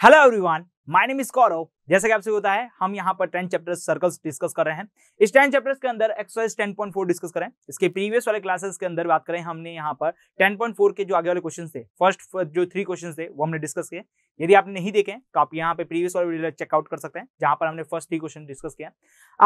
Hello everyone, my name is Gaurav जैसे कि आपसे होता है हम यहाँ पर टेन चैप्टर सर्कल्स डिस्कस कर रहे हैं इस टेन चैप्टर्स के अंदर exercise ten point four discuss करें इसके प्रीवियस वाले क्लासेस के अंदर बात करें हमने यहाँ पर टेन पॉइंट फोर के जो आगे वाले क्वेश्चन थे फर्स्ट जो थ्री क्वेश्चन थे वो हमने डिस्कस किए यदि आपने नहीं देखे तो आप यहाँ पे प्रीवियस वाले वीडियो चेकआउट कर सकते हैं जहां पर हमने फर्स्ट थ्री क्वेश्चन डिस्कस किया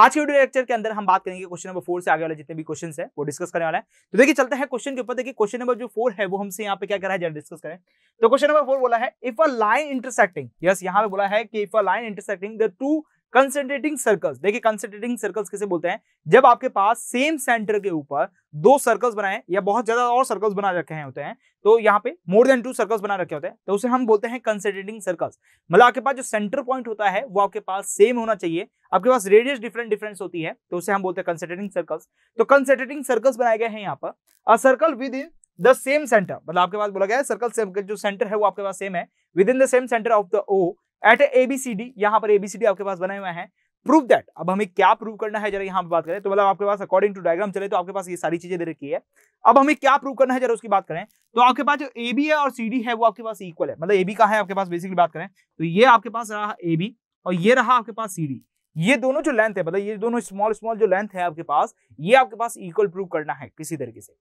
आज के वीडियो लेक्चर के अंदर हम बात करेंगे क्वेश्चन नंबर फोर से आगे वाले जितने भी क्वेश्चन है वो डिस्कस करने वाले है तो देखिए चलते हैं क्वेश्चन के ऊपर देखिए क्वेश्चन नंबर जो फोर है वो हमसे यहाँ पे क्या रहा है जरा डिस्कस करें तो क्वेश्चन नंबर फोर बोला है if a line intersecting yes यहाँ पे बोला है कि if a line intersect intersecting the two concentrating circles देखिए कंसेंट्रेटिंग सर्कल्स कैसे बोलते हैं जब आपके पास सेम सेंटर के ऊपर दो सर्कल्स बनाए या बहुत ज्यादा और सर्कल्स बना रखे हैं होते हैं तो यहाँ पे मोर देन टू सर्कल्स बना रखे होते हैं तो उसे हम बोलते हैं कंसेंट्रेटिंग सर्कल्स मतलब आपके पास जो सेंटर पॉइंट होता है वो आपके पास सेम होना चाहिए आपके पास रेडियस डिफरेंट डिफरेंस होती है तो उसे हम बोलते हैं कंसेंट्रेटिंग सर्कल्स तो कंसेंट्रेटिंग सर्कल्स बनाए गए हैं यहाँ पर a circle within the same centre मतलब आपके पास बोला गया है सर्कल जो सेंटर है वो आपके पास सेम है within the same centre of the O at ABCD यहाँ पर एबीसीडी आपके पास बने हुए हैं प्रूव दैट अब हमें क्या प्रूव करना है जरा यहाँ पर बात करें तो मतलब आपके पास अकॉर्डिंग टू डायग्राम चले तो आपके पास ये सारी चीजें दे रखी है अब हमें क्या प्रूव करना है जरा उसकी बात करें तो आपके पास जो ए बी है और सी डी है वो आपके पास इक्वल है मतलब ए बी का है आपके पास बेसिकली बात करें तो ये आपके पास रहा ए बी और ये रहा आपके पास सी डी ये दोनों जो लेंथ है मतलब ये दोनों स्मॉल स्मॉल जो लेंथ है आपके पास ये आपके पास इक्वल प्रूव करना है किसी तरीके से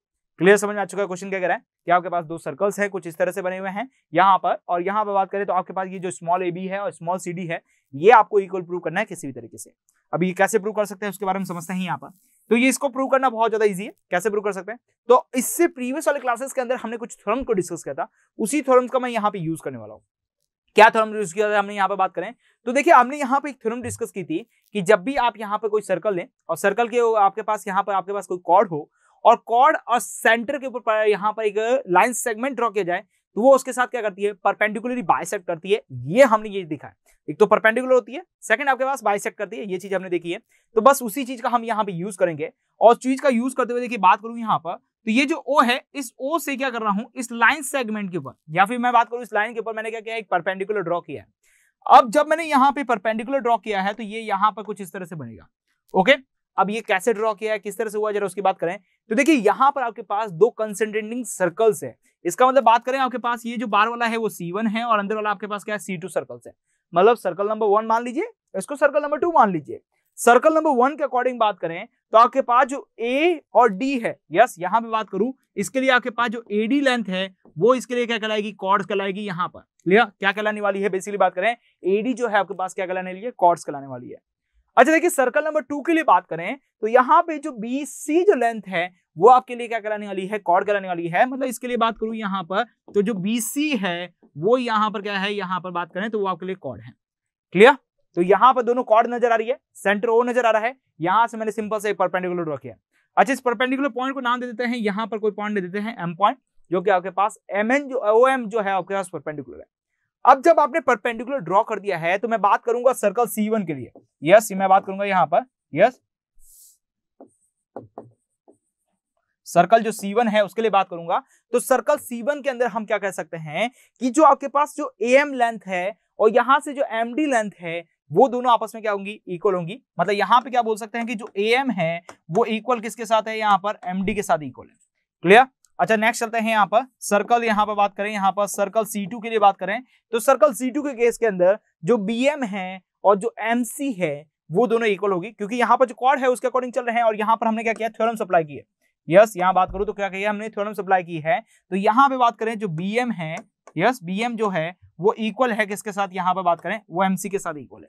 क्लियर समझ में आ चुका है क्वेश्चन क्या कह रहा है कि आपके पास दो सर्कल्स हैं कुछ इस तरह से बने हुए हैं यहाँ पर और यहाँ पर बात करें तो आपके पास ये जो स्मॉल ए बी है और स्मॉल सी डी है ये आपको इक्वल प्रूव करना है किसी भी तरीके से अब ये कैसे प्रूव कर सकते हैं उसके बारे में समझते हैं यहाँ पर तो ये इसको प्रूव करना बहुत ज्यादा इजी है कैसे प्रूव कर सकते हैं तो इससे प्रीवियस वाले क्लासेस के अंदर हमने कुछ थर्म को डिस्कस किया था उसी थर्म का मैं यहाँ पे यूज करने वाला हूँ क्या थर्म यूज किया हमने यहाँ पर बात करें तो देखिए हमने यहाँ पे एक थर्म डिस्कस की थी कि जब भी आप यहाँ पे कोई सर्कल लें और सर्कल के आपके पास यहाँ पर आपके पास कोई कॉर्ड हो और कॉर्ड और सेंटर के ऊपर यहाँ पर एक लाइन सेगमेंट ड्रॉ किया जाए तो वो उसके साथ क्या करती है परपेंडिकुलरली बाइसेक्ट करती है ये हमने ये दिखा है एक तो परपेंडिकुलर होती है सेकंड आपके पास बाइसेक्ट करती है ये चीज हमने देखी है तो बस उसी चीज का हम यहाँ पे यूज करेंगे और चीज का यूज करते हुए देखिए बात करूँ यहाँ पर तो ये जो ओ है इस ओ से क्या कर रहा हूँ इस लाइन सेगमेंट के ऊपर या फिर मैं बात करूँ इस लाइन के ऊपर मैंने क्या किया एक परपेंडिकुलर ड्रॉ किया है अब जब मैंने यहाँ पे परपेंडिकुलर ड्रॉ किया है तो ये यहाँ पर कुछ इस तरह से बनेगा ओके अब ये कैसे ड्रॉ किया है किस तरह से हुआ जरा उसकी बात करें तो देखिए यहाँ पर आपके पास दो कंसेंट्रेटिंग सर्कल्स है इसका मतलब बात करें आपके पास ये जो बार वाला है वो सी वन है और अंदर वाला आपके पास क्या है सी टू सर्कल्स है मतलब सर्कल नंबर वन मान लीजिए इसको सर्कल नंबर टू मान लीजिए सर्कल नंबर वन के अकॉर्डिंग बात करें तो आपके पास जो ए और डी है यस यहाँ पे बात करूं इसके लिए आपके पास जो ए डी लेंथ है वो इसके लिए क्या कहलाएगी कॉर्ड्स कहलाएगी यहाँ पर क्लियर क्या कहलाने वाली है बेसिकली बात करें एडी जो है आपके पास क्या कहलाने वाली है कॉर्ड्स कहलाने वाली है अच्छा देखिए सर्कल नंबर टू के लिए बात करें तो यहाँ पे जो बी सी जो लेंथ है वो आपके लिए क्या कहलाने वाली है कॉर्ड कहलाने वाली है मतलब इसके लिए बात करूं यहाँ पर तो जो बी सी है वो यहाँ पर क्या है यहाँ पर बात करें तो वो आपके लिए कॉर्ड है क्लियर तो यहाँ पर दोनों कॉर्ड नजर आ रही है सेंटर ओ नजर आ रहा है यहाँ से मैंने सिंपल से परपेंडिकुलर ड्रॉ किया अच्छा इस परपेंडिकुलर पॉइंट को नाम दे देते हैं यहाँ पर कोई पॉइंट दे देते हैं एम पॉइंट जो कि आपके पास एम एन जो ओ एम जो है आपके पास परपेंडिकुलर है अब जब आपने परपेंडिकुलर ड्रॉ कर दिया है तो मैं बात करूंगा सर्कल सी वन के लिए यस मैं बात करूंगा यहां पर यस सर्कल जो वन है उसके लिए बात करूंगा तो सर्कल वन के अंदर हम क्या कह सकते हैं कि जो आपके पास जो ए एम लेंथ है और यहां से जो डी लेंथ है वो दोनों आपस में क्या होंगी इक्वल होंगी मतलब यहां पे क्या बोल सकते हैं कि जो ए एम है वो इक्वल किसके साथ है यहां पर डी के साथ इक्वल है क्लियर अच्छा नेक्स्ट चलते हैं यहाँ पर सर्कल यहाँ पर बात करें यहाँ पर सर्कल सी के लिए बात करें तो सर्कल सी के केस के अंदर जो बी है और जो एम है वो दोनों इक्वल होगी क्योंकि यहाँ पर जो कॉर्ड है उसके अकॉर्डिंग चल रहे हैं और यहाँ पर हमने क्या किया थ्योरम सप्लाई है यस यहाँ बात करूँ तो क्या किया हमने थ्योरम सप्लाई की है तो यहाँ पे बात करें जो बी है यस बी बी जो है वो इक्वल है किसके साथ यहाँ पर बात करें वो एम के साथ इक्वल है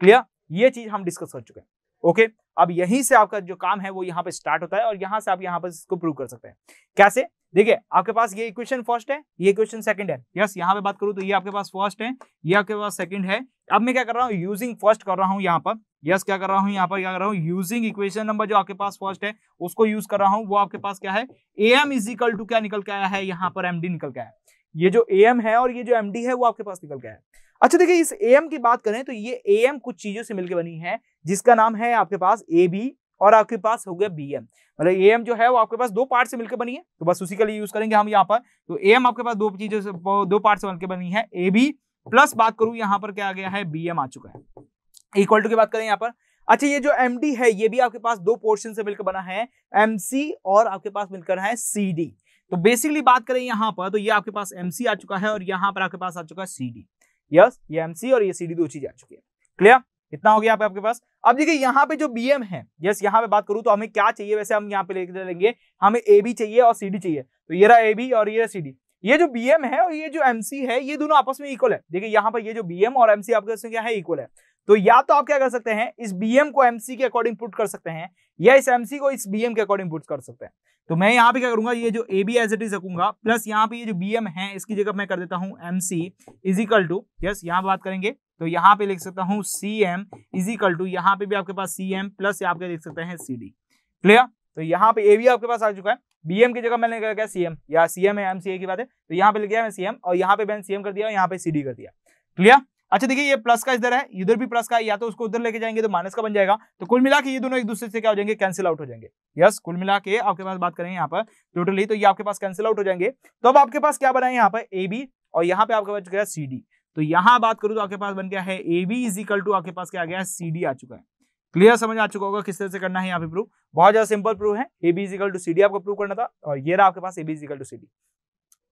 क्लियर ये चीज हम डिस्कस कर चुके हैं ओके okay? अब यहीं से आपका जो काम है वो यहाँ पे स्टार्ट होता है और यहाँ से आप यहाँ पर इसको प्रूव कर सकते हैं कैसे देखिए आपके पास ये इक्वेशन फर्स्ट है ये इक्वेशन सेकंड है यस यहाँ पे बात करूँ तो ये आपके पास फर्स्ट है ये आपके पास सेकंड है अब मैं क्या कर रहा हूँ यूजिंग फर्स्ट कर रहा हूँ यहाँ पर यस क्या कर रहा हूँ यहाँ पर क्या कर रहा हूँ यूजिंग इक्वेशन नंबर जो आपके पास फर्स्ट है उसको यूज कर रहा हूँ वो आपके पास क्या है ए एम इजिकल टू क्या निकल के आया है यहाँ पर एम निकल के आया ये जो एम है और ये जो डी है वो आपके पास निकल गया है अच्छा देखिए इस एम की बात करें तो ये एम कुछ चीजों से मिलकर बनी है जिसका नाम है आपके पास ए बी और आपके पास हो गया बी एम मतलब ए एम जो है वो आपके पास दो पार्ट से मिलकर बनी है तो बस उसी के लिए यूज करेंगे हम यहाँ पर तो ए एम आपके पास दो चीजों से दो पार्ट से मिलकर बनी है ए बी प्लस बात करूं यहाँ पर क्या आ गया है बी एम आ चुका है इक्वल टू की बात करें यहाँ पर अच्छा ये जो एम डी है ये भी आपके पास दो पोर्शन से मिलकर बना है एम सी और आपके पास मिलकर है सी डी तो बेसिकली बात करें यहाँ पर तो ये आपके पास एम आ चुका है और यहाँ पर आपके पास आ चुका है सी डी यस ये एम और ये सी दो चीज आ चुकी है क्लियर इतना हो गया आपके पास अब देखिए यहाँ पे जो बी एम है यस यहाँ पे बात करूं तो हमें क्या चाहिए वैसे हम यहाँ पे लेके चलेंगे हमें ए बी चाहिए और सी डी चाहिए तो ये रहा ए बी और ये रहा सी डी ये जो बी एम है और ये जो एम सी है ये दोनों आपस में इक्वल है देखिए यहाँ पर ये जो बी एम और एम सी आपके क्या है इक्वल है तो या तो आप क्या कर सकते हैं इस बीएम को एमसी के अकॉर्डिंग पुट कर सकते हैं या इस एमसी को इस बीएम के अकॉर्डिंग पुट कर सकते हैं तो मैं यहाँ पे क्या करूंगा ये जो A B as it is रखूंगा प्लस यहाँ पे ये जो बीएम है इसकी जगह मैं कर देता हूँ M C is equal to yes यहाँ बात करेंगे तो यहाँ पे लिख सकता हूँ C M is equal to यहाँ पे भी आपके पास सी एम प्लस यहाँ पे लिख सकते हैं सी डी क्लियर तो यहाँ पे ए बी आपके पास आ चुका है बीएम की जगह मैंने क्या किया सीएम या सीएम है एमसीए की बात है तो यहाँ पे लिख गया मैं सीएम और यहाँ पे मैंने सीएम कर दिया और यहाँ पे सीडी कर दिया क्लियर अच्छा देखिए ये प्लस का इधर है इधर भी प्लस का या तो उसको उधर लेके जाएंगे तो माइनस का बन जाएगा तो कुल मिला के ये दोनों एक दूसरे से क्या हो जाएंगे कैंसिल आउट हो जाएंगे यस कुल मिला के आपके पास बात करें यहाँ पर टोटली तो ये आपके पास कैंसिल आउट हो जाएंगे तो अब आपके पास क्या बनाए यहाँ पर ए बी और यहाँ पे आपके पास गया सी डी तो यहाँ बात करूँ तो आपके पास बन गया है A B is equal to आपके पास क्या गया है सी डी आ चुका है क्लियर समझ आ चुका होगा किस तरह से करना है यहाँ पे प्रूफ बहुत ज्यादा सिंपल प्रूफ है A B is equal to C D आपको प्रूव करना था और ये रहा आपके पास A B is equal to C D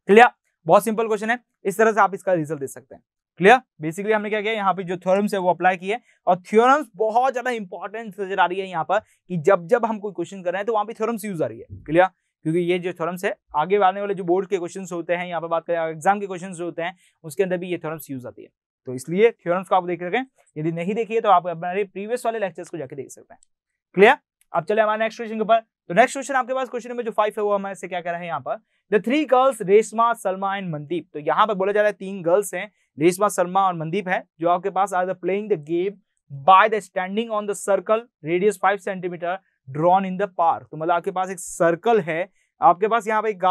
clear बहुत सिंपल क्वेश्चन है इस तरह से आप इसका रिजल्ट दे सकते हैं क्लियर बेसिकली हमने क्या किया यहाँ पे जो थ्योरम्स है वो अप्लाई किए और थ्योरम्स बहुत ज्यादा इंपॉर्टेंट नजर आ रही है यहाँ पर कि जब जब हम कोई क्वेश्चन कर रहे हैं तो वहाँ पे थ्योरम्स यूज आ रही है क्लियर क्योंकि ये जो थ्योरम्स है आगे आने वाले जो बोर्ड के क्वेश्चन होते हैं यहाँ पर बात करें एग्जाम के क्वेश्चन होते हैं उसके अंदर भी ये थ्योरम्स यूज आती है तो इसलिए थ्योरम्स को आप देख रखें यदि नहीं देखिए तो आप हमारे प्रीवियस वाले लेक्चर्स को जाके देख सकते हैं क्लियर अब चले हमारे नेक्स्ट क्वेश्चन के ऊपर तो नेक्स्ट क्वेश्चन आपके पास क्वेश्चन नंबर जो फाइव है वो हमारे से क्या कर रहे हैं यहाँ पर the three girls Reshma Salma and Mandeep तो यहाँ पर बोला जा रहा है तीन गर्ल्स हैं रेशमा शर्मा और मंदीप है जो आपके पास are the playing the game by the standing on the circle radius five centimetre drawn in the park तो मतलब आपके पास एक सर्कल है आपके पास यहाँ पे एक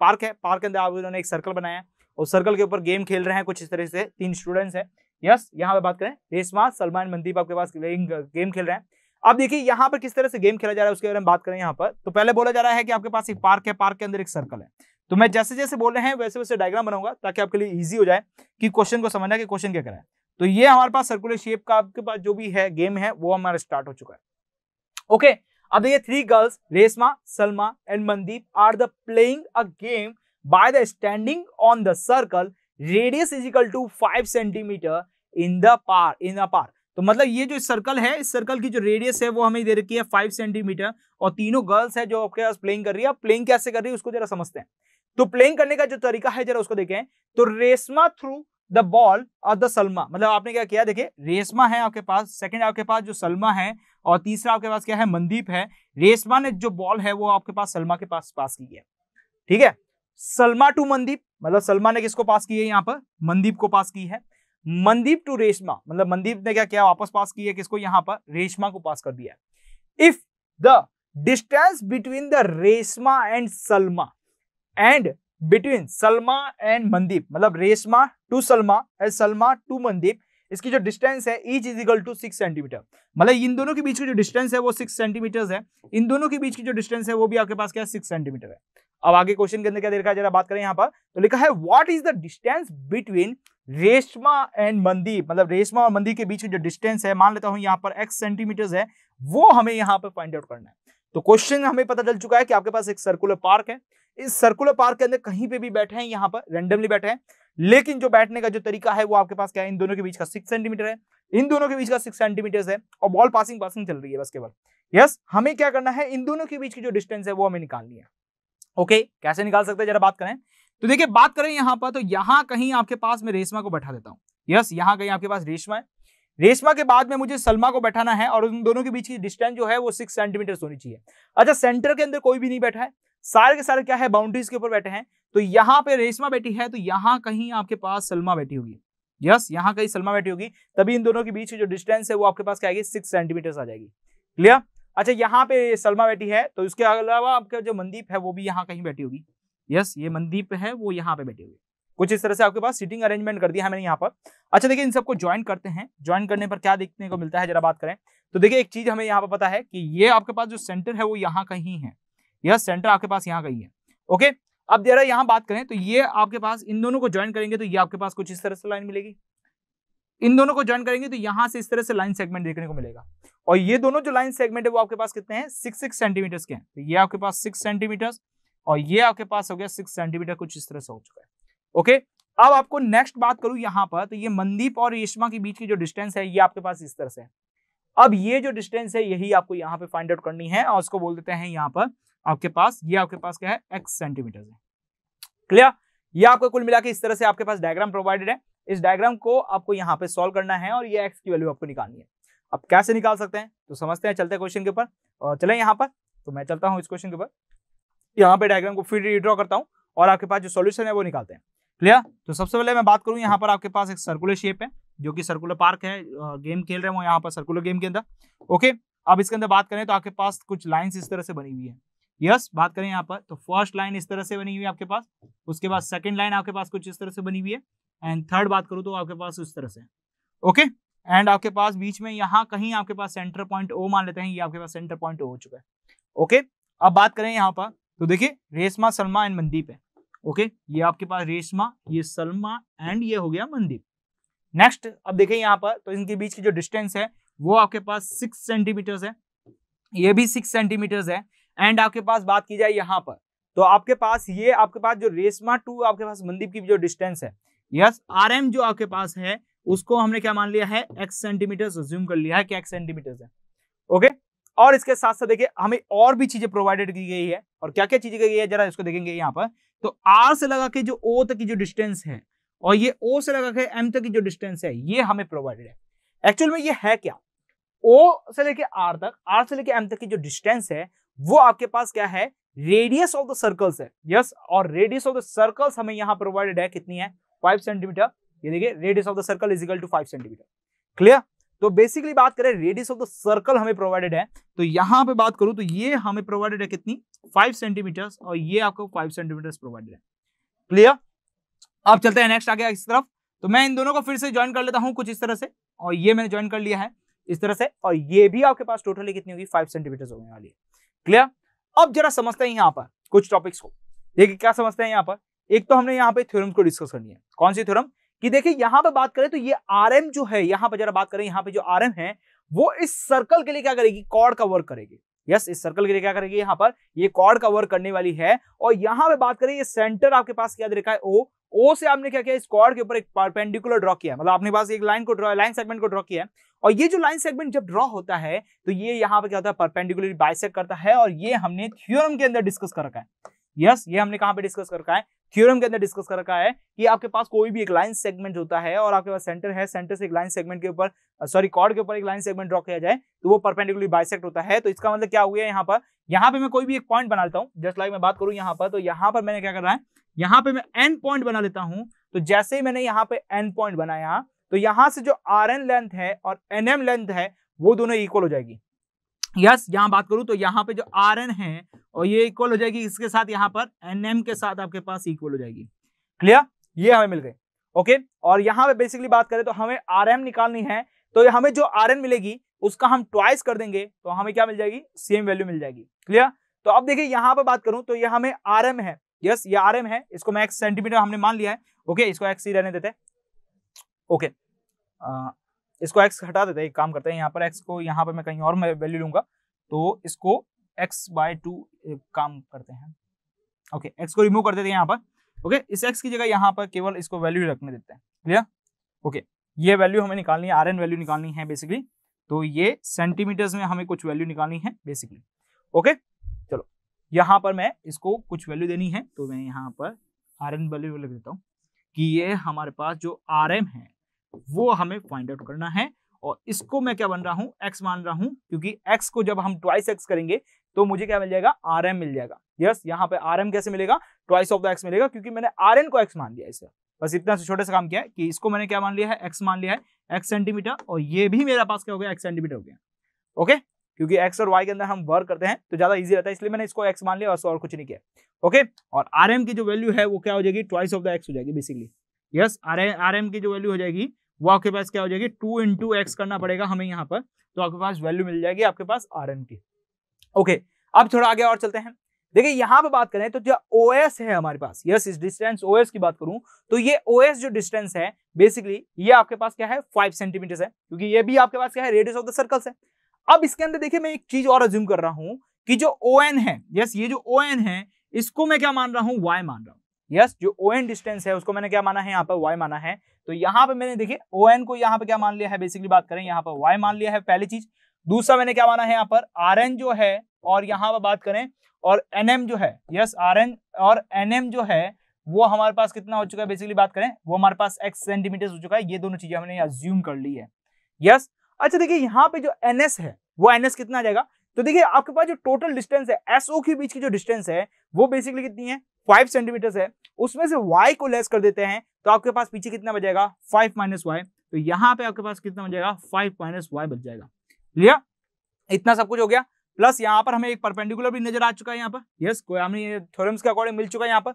पार्क है पार्क के अंदर आप उन्होंने एक सर्कल बनाया है और सर्कल के ऊपर गेम खेल रहे हैं कुछ इस तरह से तीन स्टूडेंट्स हैं यस यहाँ पे बात करें रेशमा सलमान मंदीप आपके पास गेम खेल रहे हैं अब देखिए यहाँ पर किस तरह से गेम खेला जा रहा है उसके बारे में बात करें यहाँ पर तो पहले बोला जा रहा है कि आपके पास एक पार्क है पार्क के अंदर एक सर्कल है तो मैं जैसे जैसे बोल रहे हैं वैसे वैसे डायग्राम बनाऊंगा ताकि आपके लिए ईजी हो जाए कि क्वेश्चन को समझना कि क्वेश्चन क्या करें तो ये हमारे पास सर्कुलर शेप का आपके पास जो भी है गेम है वो हमारा स्टार्ट हो चुका है ओके अब देखिए three girls Reshma Salma and Mandeep are the playing a game by the standing on the circle radius is equal to five centimetre in the park in the park तो मतलब ये जो सर्कल है इस सर्कल की जो रेडियस है वो हमें दे रखी है फाइव सेंटीमीटर और तीनों गर्ल्स है जो आपके पास प्लेइंग कर रही है प्लेइंग कैसे कर रही है उसको जरा समझते हैं तो प्लेइंग करने का जो तरीका है जरा उसको देखें तो रेशमा थ्रू द बॉल और द सलमा मतलब आपने क्या किया देखिए रेशमा है आपके पास सेकंड आपके पास जो सलमा है और तीसरा आपके पास क्या है मनदीप है रेशमा ने जो बॉल है वो आपके पास सलमा के पास पास की है ठीक है सलमा टू मनदीप मतलब सलमा ने किसको पास की है यहाँ पर मनदीप को पास की है मनदीप टू रेशमा मतलब मनदीप ने क्या किया वापस पास की है किसको यहाँ पर रेशमा को पास कर दिया if the distance between the Reshma and Salma and between Salma and Mandeep मतलब Reshma to Salma and Salma to Mandeep इसकी जो डिस्टेंस है each is equal to six centimetre मतलब इन दोनों के बीच की जो डिस्टेंस है वो सिक्स सेंटीमीटर है इन दोनों के बीच की जो डिस्टेंस है वो भी आपके पास क्या है सिक्स सेंटीमीटर है अब आगे क्वेश्चन के अंदर क्या देखा जरा बात करें यहाँ पर तो लिखा है what is the distance between Reshma and Mandeep मतलब रेशमा और मंदीप के बीच जो डिस्टेंस है मान लेता हूँ यहाँ पर एक्स सेंटीमीटर है वो हमें यहाँ पर फाइंड आउट करना है तो क्वेश्चन हमें पता चल चुका है कि आपके पास एक सर्कुलर पार्क है इस सर्कुलर पार्क के अंदर कहीं पे भी बैठे हैं यहाँ पर रेंडमली बैठे हैं लेकिन जो बैठने का जो तरीका है वो आपके पास क्या है इन दोनों के बीच का सिक्स सेंटीमीटर है इन दोनों के बीच का सिक्स सेंटीमीटर है और बॉल पासिंग पासिंग चल रही है बस केवल यस हमें क्या करना है इन दोनों के बीच की जो डिस्टेंस है वो हमें निकालनी है ओके कैसे निकाल सकते हैं जरा बात करें तो देखिए बात करें यहाँ पर तो यहाँ कहीं आपके पास मैं रेशमा को बैठा देता हूँ यस यहाँ कहीं आपके पास रेशमा है रेशमा के बाद में मुझे सलमा को बैठाना है और उन दोनों के बीच की डिस्टेंस जो है वो सिक्स सेंटीमीटर होनी चाहिए अच्छा सेंटर के अंदर कोई भी नहीं बैठा है सारे के सारे क्या है बाउंड्रीज के ऊपर बैठे हैं तो यहाँ पे रेशमा बैठी है तो यहाँ कहीं आपके पास सलमा बैठी होगी यस यहाँ कहीं सलमा बैठी होगी तभी इन दोनों के बीच जो डिस्टेंस है वो आपके पास क्या आएगी सिक्स सेंटीमीटर आ जाएगी क्लियर अच्छा यहाँ पे सलमा बैठी है तो उसके अलावा आपका जो मनदीप है वो भी यहाँ कहीं बैठी होगी यस ये मनदीप है वो यहाँ पे बैठी होगी कुछ इस तरह से आपके पास सीटिंग अरेंजमेंट कर दिया है मैंने यहाँ पर अच्छा देखिए इन सबको ज्वाइन करते हैं ज्वाइन करने पर क्या देखने को मिलता है जरा बात करें तो देखिए एक चीज हमें यहाँ पर पता है कि ये आपके पास जो सेंटर है वो यहाँ कहीं है यह सेंटर आपके पास यहाँ कहीं है ओके अब जरा यहाँ बात करें तो ये आपके पास इन दोनों को ज्वाइन करेंगे तो ये आपके पास कुछ इस तरह से लाइन मिलेगी इन दोनों को ज्वाइन करेंगे तो यहाँ से इस तरह से लाइन सेगमेंट देखने को मिलेगा और ये दोनों जो लाइन सेगमेंट है वो आपके पास कितने हैं सिक्स सिक्स सेंटीमीटर्स के हैं तो ये आपके पास सिक्स सेंटीमीटर्स और ये आपके पास हो गया सिक्स सेंटीमीटर कुछ इस तरह से हो चुका है ओके अब आपको नेक्स्ट बात करूं यहां पर तो ये मंदीप और रेशमा के बीच की जो डिस्टेंस है ये आपके पास इस तरह से है अब ये जो डिस्टेंस है यही आपको यहाँ पे फाइंड आउट करनी है और उसको बोल देते हैं यहाँ पर आपके पास ये आपके पास क्या है एक्स सेंटीमीटर है क्लियर ये आपको कुल मिला के इस तरह से आपके पास डायग्राम प्रोवाइडेड है इस डायग्राम को आपको यहाँ पे सॉल्व करना है और ये एक्स की वैल्यू आपको निकालनी है आप कैसे निकाल सकते हैं तो समझते हैं चलते क्वेश्चन के ऊपर और चले यहाँ पर तो मैं चलता हूँ इस क्वेश्चन के ऊपर यहाँ पे डायग्राम को फिर रिड्रॉ करता हूँ और आपके पास जो सोल्यूशन है वो निकालते हैं क्लियर तो सबसे पहले मैं बात करूँ यहाँ पर आपके पास एक सर्कुलर शेप है जो कि सर्कुलर पार्क है गेम खेल रहे हैं वो यहाँ पर सर्कुलर गेम के अंदर ओके अब इसके अंदर बात करें तो आपके पास कुछ लाइन्स इस तरह से बनी हुई है यस बात करें यहाँ पर तो फर्स्ट लाइन इस तरह से बनी हुई है आपके पास उसके बाद सेकंड लाइन आपके पास कुछ इस तरह से बनी हुई है एंड थर्ड बात करूँ तो आपके पास उस तरह से ओके एंड आपके पास बीच में यहाँ कहीं आपके पास सेंटर पॉइंट ओ मान लेते हैं ये आपके पास सेंटर पॉइंट ओ हो चुका है ओके अब बात करें यहाँ पर तो देखिये रेशमा सलमा एंड मनदीप है ओके ये आपके पास रेशमा ये सलमा एंड ये हो गया मंदीप नेक्स्ट अब देखें यहाँ पर तो इनके बीच की जो डिस्टेंस है वो आपके पास सिक्स सेंटीमीटर्स है ये भी सिक्स सेंटीमीटर्स है एंड आपके पास बात की जाए यहाँ पर तो आपके पास ये आपके पास जो रेशमा टू आपके पास मंदीप की जो डिस्टेंस है यस आर एम जो आपके पास है उसको हमने क्या मान लिया है एक्स सेंटीमीटर ज्यूम कर लिया है कि एक्स सेंटीमीटर्स है ओके और इसके साथ साथ देखिए हमें और भी चीजें प्रोवाइडेड की गई है और क्या क्या चीजें की गई है जरा इसको देखेंगे यहाँ पर तो आर से लगा के जो ओ तक की जो डिस्टेंस है और ये ओ से लगा के एम तक की जो डिस्टेंस है ये हमें प्रोवाइडेड है एक्चुअल में ये है क्या ओ से लेके आर तक आर से लेके एम तक की जो डिस्टेंस है वो आपके पास क्या है रेडियस ऑफ द सर्कल्स है यस yes, और रेडियस ऑफ द सर्कल्स हमें यहाँ प्रोवाइडेड है कितनी है फाइव सेंटीमीटर ये देखिए radius of the circle is equal to five centimetre clear तो बेसिकली बात करें रेडियस ऑफ द सर्कल हमें प्रोवाइडेड है तो यहां पे बात करूं तो ये हमें प्रोवाइडेड है कितनी फाइव सेंटीमीटर और ये आपको फाइव सेंटीमीटर प्रोवाइड है क्लियर अब चलते हैं नेक्स्ट आगे इस तरफ तो मैं इन दोनों को फिर से ज्वाइन कर लेता हूँ कुछ इस तरह से और ये मैंने ज्वाइन कर लिया है इस तरह से और ये भी आपके पास टोटली कितनी होगी फाइव सेंटीमीटर होने वाली है क्लियर अब जरा समझते हैं यहाँ पर कुछ टॉपिक्स को देखिए क्या समझते हैं यहाँ पर एक तो हमने यहाँ पे थ्योरम को डिस्कस करनी है कौन सी थ्योरम कि देखिए यहाँ पे बात करें तो ये आर जो है यहाँ पर जरा बात करें यहाँ पे जो आर है वो इस सर्कल के लिए क्या करेगी कॉर्ड का वर्क करेगी यस इस सर्कल के लिए क्या करेगी यहाँ पर ये कॉर्ड का वर्क करने वाली है और यहाँ पे बात करें ये सेंटर आपके पास क्या देखा है ओ ओ से आपने क्या किया इस कॉर्ड के ऊपर एक परपेंडिकुलर ड्रॉ किया मतलब आपने पास एक लाइन को ड्रॉ लाइन सेगमेंट को ड्रॉ किया है और ये जो लाइन सेगमेंट जब ड्रॉ होता है तो ये यहाँ पे क्या होता है परपेंडिकुलर बाइसेक करता है और ये हमने थ्योरम के अंदर डिस्कस कर रखा है यस ये हमने कहाँ पे डिस्कस कर रखा है थ्योरम के अंदर डिस्कस कर रखा है कि आपके पास कोई भी एक लाइन सेगमेंट होता है और आपके पास सेंटर है सेंटर से एक लाइन सेगमेंट के ऊपर सॉरी कॉर्ड के ऊपर एक लाइन सेगमेंट ड्रॉ किया जाए तो वो परपेंडिकुलर बाइसेक्ट होता है तो इसका मतलब क्या हुआ है यहाँ पर यहाँ पे मैं कोई भी एक पॉइंट बना लेता हूँ जस्ट लाइक मैं बात करूँ यहाँ पर तो यहाँ पर मैंने क्या कर रहा है यहाँ पे मैं एन पॉइंट बना लेता हूँ तो जैसे ही मैंने यहाँ पे एन पॉइंट बनाया तो यहाँ से जो आर एन लेंथ है और एन एम लेंथ है वो दोनों इक्वल हो जाएगी यस यहाँ बात करूँ तो यहाँ पे जो आर एन है और ये इक्वल हो जाएगी इसके साथ यहाँ पर एन एम के साथ आपके पास इक्वल हो जाएगी क्लियर ये हमें मिल गए ओके और यहाँ पे बेसिकली बात करें तो हमें आर एम निकालनी है तो हमें जो आर एन मिलेगी उसका हम ट्वाइस कर देंगे तो हमें क्या मिल जाएगी सेम वैल्यू मिल जाएगी क्लियर तो अब देखिए यहाँ पर बात करूँ तो ये हमें आर एम है यस ये आर एम है इसको मैं एक्स सेंटीमीटर हमने मान लिया है ओके इसको एक्स ही रहने देते हैं ओके इसको एक्स हटा देते हैं एक काम करते हैं यहाँ पर एक्स को यहाँ पर मैं कहीं और मैं वैल्यू लूंगा तो इसको एक्स बाय टू काम करते हैं ओके एक्स को रिमूव कर देते हैं यहाँ पर ओके इस एक्स की जगह यहाँ पर केवल इसको वैल्यू रखने देते हैं क्लियर ओके ये वैल्यू हमें निकालनी है आर एन वैल्यू निकालनी है बेसिकली तो ये सेंटीमीटर्स में हमें कुछ वैल्यू निकालनी है बेसिकली ओके चलो यहाँ पर मैं इसको कुछ वैल्यू देनी है तो मैं यहाँ पर आर एन वैल्यू लिख देता हूँ कि ये हमारे पास जो आर एम है वो हमें फाइंड आउट करना है और इसको मैं क्या बन रहा हूं एक्स मान रहा हूं क्योंकि एक्स को जब हम ट्वाइस एक्स करेंगे तो मुझे क्या मिल जाएगा आर मिल जाएगा यस yes, यहाँ पे आर कैसे मिलेगा ट्वाइस ऑफ द एक्स मिलेगा क्योंकि मैंने आर को एक्स मान लिया इसे बस इतना छोटे सा काम किया है कि इसको मैंने क्या मान लिया है एक्स मान लिया है एक्स सेंटीमीटर और ये भी मेरे पास क्या हो गया एक्स सेंटीमीटर हो गया ओके क्योंकि एक्स और वाई के अंदर हम वर्क करते हैं तो ज्यादा इजी रहता है इसलिए मैंने इसको एक्स मान लिया और और कुछ नहीं किया ओके और आर की जो वैल्यू है वो क्या हो जाएगी ट्वाइस ऑफ द एक्स हो जाएगी बेसिकली यस आर आर की जो वैल्यू हो जाएगी वो आपके पास क्या हो जाएगी टू इंटू एक्स करना पड़ेगा हमें यहाँ पर तो आपके पास वैल्यू मिल जाएगी आपके पास आर एन की ओके अब थोड़ा आगे और चलते हैं देखिए यहाँ पर बात करें तो जो ओ एस है हमारे पास यस इस डिस्टेंस ओ एस की बात करूं तो ये ओ एस जो डिस्टेंस है बेसिकली ये आपके पास क्या है फाइव सेंटीमीटर है क्योंकि ये भी आपके पास क्या है रेडियस ऑफ द सर्कल्स है अब इसके अंदर देखिए मैं एक चीज और अज्यूम कर रहा हूं कि जो ओ एन है यस ये जो ओ एन है इसको मैं क्या मान रहा हूं वाई मान रहा हूं यस जो ओ एन डिस्टेंस है उसको मैंने क्या माना है यहाँ पर वाई माना है तो यहाँ पे मैंने देखिए ओ एन को यहाँ पे क्या मान लिया है बेसिकली बात करें यहाँ पर वाई मान लिया है पहली चीज दूसरा मैंने क्या माना है यहाँ पर आर एन जो है और यहाँ पर बात करें और एन एम जो है यस आर एन और एन एम जो है वो हमारे पास कितना हो चुका है बेसिकली बात करें वो हमारे पास एक्स सेंटीमीटर हो चुका है ये दोनों चीजें हमने ज्यूम कर ली है यस अच्छा देखिए यहाँ पे जो एन एस है वो एन एस कितना आ जाएगा तो देखिए आपके पास जो टोटल डिस्टेंस है एसओ के बीच की जो डिस्टेंस है वो बेसिकली कितनी है फाइव सेंटीमीटर है उसमें से वाई को लेस कर देते हैं तो आपके पास पीछे कितना बजेगा फाइव माइनस वाई तो यहाँ पे आपके पास कितना बजेगा फाइव माइनस वाई बच जाएगा लिया इतना सब कुछ हो गया प्लस यहाँ पर हमें एक परपेंडिकुलर भी नजर आ चुका है यहाँ पर यस कोई हमें थ्योरम्स के अकॉर्डिंग मिल चुका है यहाँ पर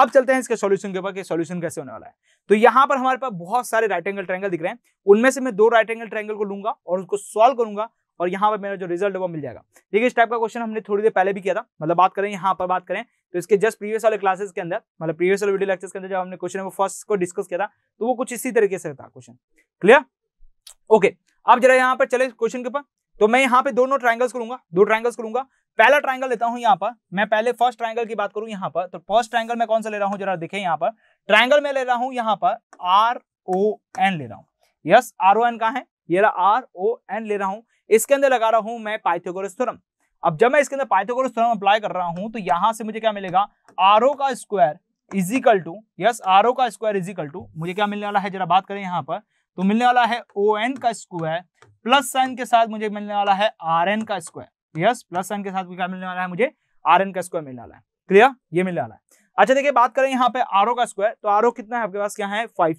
अब चलते हैं इसके सॉल्यूशन के ऊपर कि सॉल्यूशन कैसे होने वाला है तो यहाँ पर हमारे पास बहुत सारे राइट एंगल ट्रैंगल दिख रहे हैं उनमें से मैं दो राइट एंगल ट्रैंगल को लूंगा और उसको सॉल्व करूंगा और यहाँ पर मेरा जो रिजल्ट है वो मिल जाएगा देखिए इस टाइप का क्वेश्चन हमने थोड़ी देर पहले भी किया था मतलब बात करें यहाँ पर बात करें तो इसके जस्ट प्रीवियस वाले क्लासेस के अंदर मतलब प्रीवियस वाले वीडियो लेक्चर्स के अंदर जब हमने क्वेश्चन वो फर्स्ट को डिस्कस किया था तो वो कुछ इसी तरीके से था क्वेश्चन क्लियर ओके अब जरा यहाँ पर चले क्वेश्चन के ऊपर तो मैं यहाँ पे दोनों ट्राइंगल्स करूंगा दो ट्राइंगल्स करूंगा पहला ट्राइंगल लेता हूँ यहाँ पर मैं पहले फर्स्ट ट्राइंगल की बात करूँ यहाँ पर तो फर्स्ट ट्राइंगल मैं कौन सा ले रहा हूँ जरा देखे यहाँ पर ट्राइंगल मैं ले रहा हूँ यहाँ पर आर ओ एन ले रहा हूँ यस आर ओ एन का है ये आर ओ एन ले रहा हूँ इसके अंदर लगा रहा हूं मैं पाइथागोरस थ्योरम अब जब मैं इसके अंदर पाइथागोरस थ्योरम अप्लाई कर रहा हूं तो यहां से मुझे क्या मिलेगा आर का square is equal to yes R का स्क्वायर इजिकल टू मुझे क्या मिलने वाला है जरा बात करें यहाँ पर तो मिलने वाला है ओ एन का स्क्वायर प्लस साइन के साथ मुझे मिलने वाला है आर एन का स्क्वायर यस प्लस साइन के साथ क्या मिलने वाला है मुझे आर एन का स्क्वायर मिलने वाला है क्लियर ये मिलने वाला है अच्छा देखिए बात करें यहाँ पे आर का स्क्वायर तो आर कितना है आपके पास क्या है फाइव